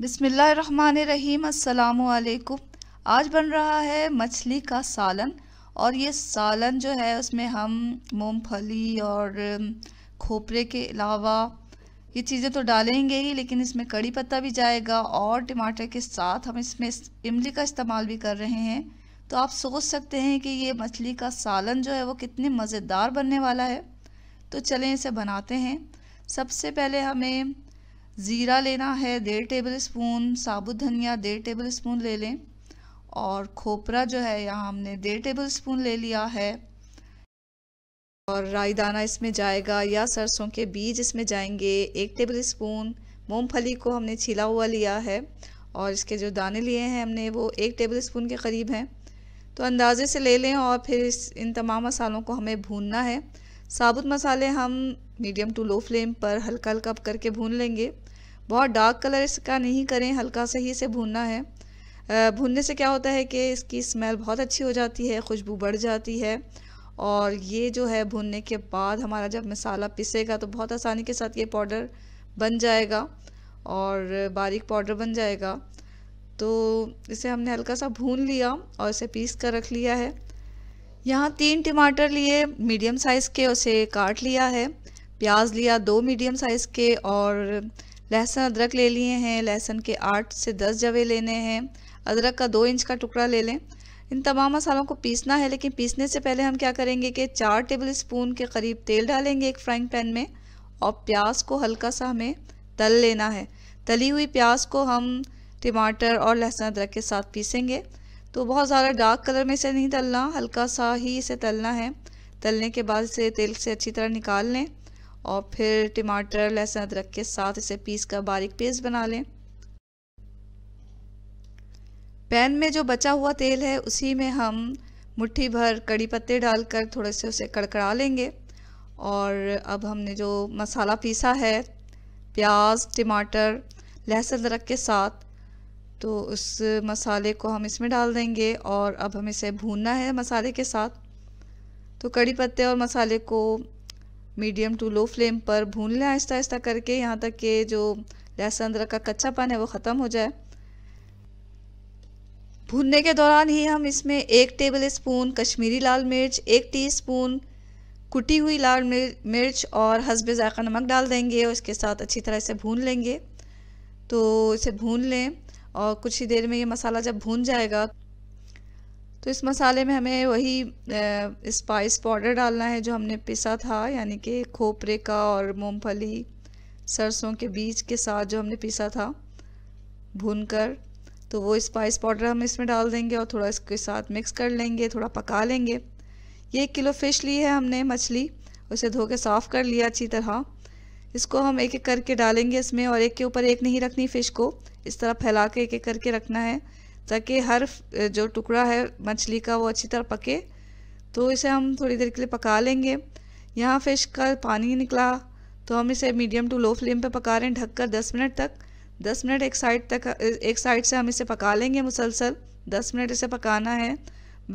बिसमीम् अल्लाम आज बन रहा है मछली का सालन और ये सालन जो है उसमें हम मूंगफली और खोपरे के अलावा ये चीज़ें तो डालेंगे ही लेकिन इसमें कड़ी पत्ता भी जाएगा और टमाटर के साथ हम इसमें इमली का इस्तेमाल भी कर रहे हैं तो आप सोच सकते हैं कि ये मछली का सालन जो है वो कितने मज़ेदार बनने वाला है तो चलें इसे बनाते हैं सबसे पहले हमें ज़ीरा लेना है डेढ़ टेबल स्पून साबुत धनिया डेढ़ टेबल स्पून ले लें और खोपरा जो है यहाँ हमने डेढ़ टेबल स्पून ले लिया है और राई दाना इसमें जाएगा या सरसों के बीज इसमें जाएंगे एक टेबल स्पून मूँगफली को हमने छिला हुआ लिया है और इसके जो दाने लिए हैं हमने वो एक टेबल स्पून के करीब हैं तो अंदाज़े से ले लें और फिर इस इन तमाम मसालों को हमें भूनना है साबुत मसाले हम मीडियम टू लो फ्लेम पर हल्का हल्का करके भून लेंगे बहुत डार्क कलर इसका नहीं करें हल्का सा ही इसे भूनना है भूनने से क्या होता है कि इसकी स्मेल बहुत अच्छी हो जाती है खुशबू बढ़ जाती है और ये जो है भूनने के बाद हमारा जब मसाला पिसेगा तो बहुत आसानी के साथ ये पाउडर बन जाएगा और बारीक पाउडर बन जाएगा तो इसे हमने हल्का सा भून लिया और इसे पीस कर रख लिया है यहाँ तीन टमाटर लिए मीडियम साइज़ के उसे काट लिया है प्याज लिया दो मीडियम साइज़ के और लहसुन अदरक ले लिए हैं लहसुन के आठ से दस जवे लेने हैं अदरक का दो इंच का टुकड़ा ले लें इन तमाम मसालों को पीसना है लेकिन पीसने से पहले हम क्या करेंगे कि चार टेबल स्पून के करीब तेल डालेंगे एक फ्राइंग पैन में और प्याज को हल्का सा हमें तल लेना है तली हुई प्याज को हम टमाटर और लहसुन अदरक के साथ पीसेंगे तो बहुत ज़्यादा डार्क कलर में इसे नहीं तलना हल्का सा ही इसे तलना है तलने के बाद इसे तेल से अच्छी तरह निकाल लें और फिर टमाटर लहसुन अदरक के साथ इसे पीस कर बारीक पेस्ट बना लें पैन में जो बचा हुआ तेल है उसी में हम मुट्ठी भर कड़ी पत्ते डालकर थोड़े से उसे कड़कड़ा लेंगे और अब हमने जो मसाला पीसा है प्याज टमाटर लहसुन अदरक के साथ तो उस मसाले को हम इसमें डाल देंगे और अब हम इसे भूनना है मसाले के साथ तो कड़ी पत्ते और मसाले को मीडियम टू लो फ्लेम पर भून लें आहिस्ता आहिस्ता करके यहाँ तक कि जो लहसुन अदरक का कच्चापन है वो ख़त्म हो जाए भूनने के दौरान ही हम इसमें एक टेबल स्पून कश्मीरी लाल मिर्च एक टीस्पून कुटी हुई लाल मिर्च और हसब ज़ायक़ा नमक डाल देंगे और इसके साथ अच्छी तरह से भून लेंगे तो इसे भून लें और कुछ ही देर में ये मसाला जब भून जाएगा तो इस मसाले में हमें वही स्पाइस पाउडर डालना है जो हमने पिसा था यानी कि खोपरे का और मूंगफली सरसों के बीज के साथ जो हमने पिसा था भून कर तो वो स्पाइस पाउडर हम इसमें डाल देंगे और थोड़ा इसके साथ मिक्स कर लेंगे थोड़ा पका लेंगे ये एक किलो फिश ली है हमने मछली उसे धो के साफ़ कर लिया अच्छी तरह इसको हम एक एक करके डालेंगे इसमें और एक के ऊपर एक नहीं रखनी फ़िश को इस तरह फैला के एक एक करके रखना है ताकि हर जो टुकड़ा है मछली का वो अच्छी तरह पके तो इसे हम थोड़ी देर के लिए पका लेंगे यहाँ फिश का पानी निकला तो हम इसे मीडियम टू लो फ्लेम पे पका रहे हैं ढककर 10 मिनट तक 10 मिनट एक साइड तक एक साइड से हम इसे पका लेंगे मुसलसल 10 मिनट इसे पकाना है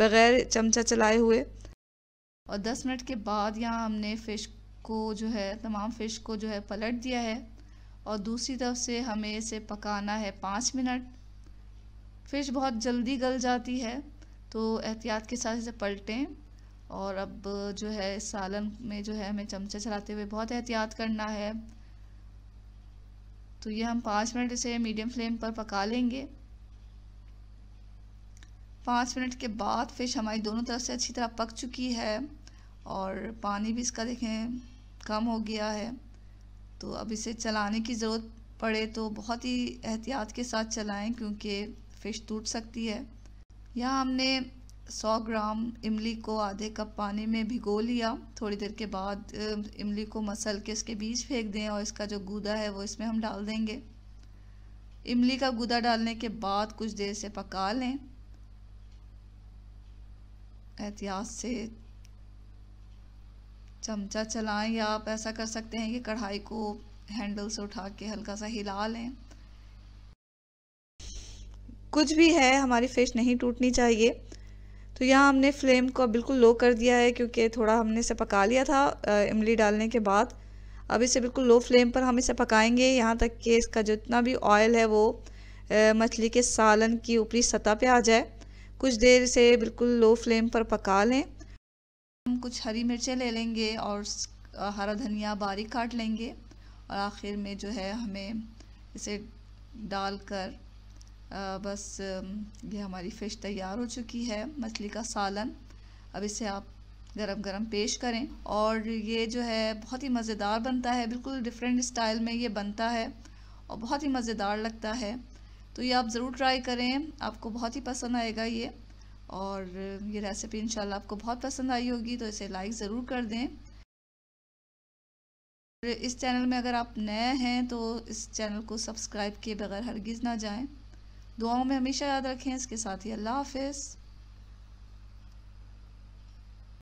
बग़ैर चमचा चलाए हुए और 10 मिनट के बाद यहाँ हमने फ़िश को जो है तमाम फ़िश को जो है पलट दिया है और दूसरी तरफ से हमें इसे पकाना है पाँच मिनट फ़िश बहुत जल्दी गल जाती है तो एहतियात के साथ इसे पलटें और अब जो है सालन में जो है हमें चमचा चलाते हुए बहुत एहतियात करना है तो ये हम पाँच मिनट इसे मीडियम फ्लेम पर पका लेंगे पाँच मिनट के बाद फ़िश हमारी दोनों तरफ से अच्छी तरह पक चुकी है और पानी भी इसका देखें कम हो गया है तो अब इसे चलाने की ज़रूरत पड़े तो बहुत ही एहतियात के साथ चलाएं क्योंकि फ़िश टूट सकती है यहाँ हमने 100 ग्राम इमली को आधे कप पानी में भिगो लिया थोड़ी देर के बाद इमली को मसल के इसके बीज फेंक दें और इसका जो गूदा है वो इसमें हम डाल देंगे इमली का गूदा डालने के बाद कुछ देर से पका लें एहतियात से चमचा चलाएं या आप ऐसा कर सकते हैं कि कढ़ाई को हैंडल से उठा के हल्का सा हिला लें कुछ भी है हमारी फिश नहीं टूटनी चाहिए तो यहाँ हमने फ्लेम को बिल्कुल लो कर दिया है क्योंकि थोड़ा हमने इसे पका लिया था इमली डालने के बाद अब इसे बिल्कुल लो फ्लेम पर हम इसे पकाएंगे यहाँ तक कि इसका जितना भी ऑयल है वो मछली के सालन की ऊपरी सतह पे आ जाए कुछ देर इसे बिल्कुल लो फ्लेम पर पका लें हम कुछ हरी मिर्चें ले लेंगे और हरा धनिया बारीक काट लेंगे और आखिर में जो है हमें इसे डालकर बस ये हमारी फ़िश तैयार हो चुकी है मछली का सालन अब इसे आप गरम गरम पेश करें और ये जो है बहुत ही मज़ेदार बनता है बिल्कुल डिफरेंट स्टाइल में ये बनता है और बहुत ही मज़ेदार लगता है तो ये आप ज़रूर ट्राई करें आपको बहुत ही पसंद आएगा ये और ये रेसिपी इंशाल्लाह आपको बहुत पसंद आई होगी तो इसे लाइक ज़रूर कर दें इस चैनल में अगर आप नए हैं तो इस चैनल को सब्सक्राइब किए बगैर हरगिज़ ना जाएं दुआओं में हमेशा याद रखें इसके साथ ही अल्लाह हाफिज़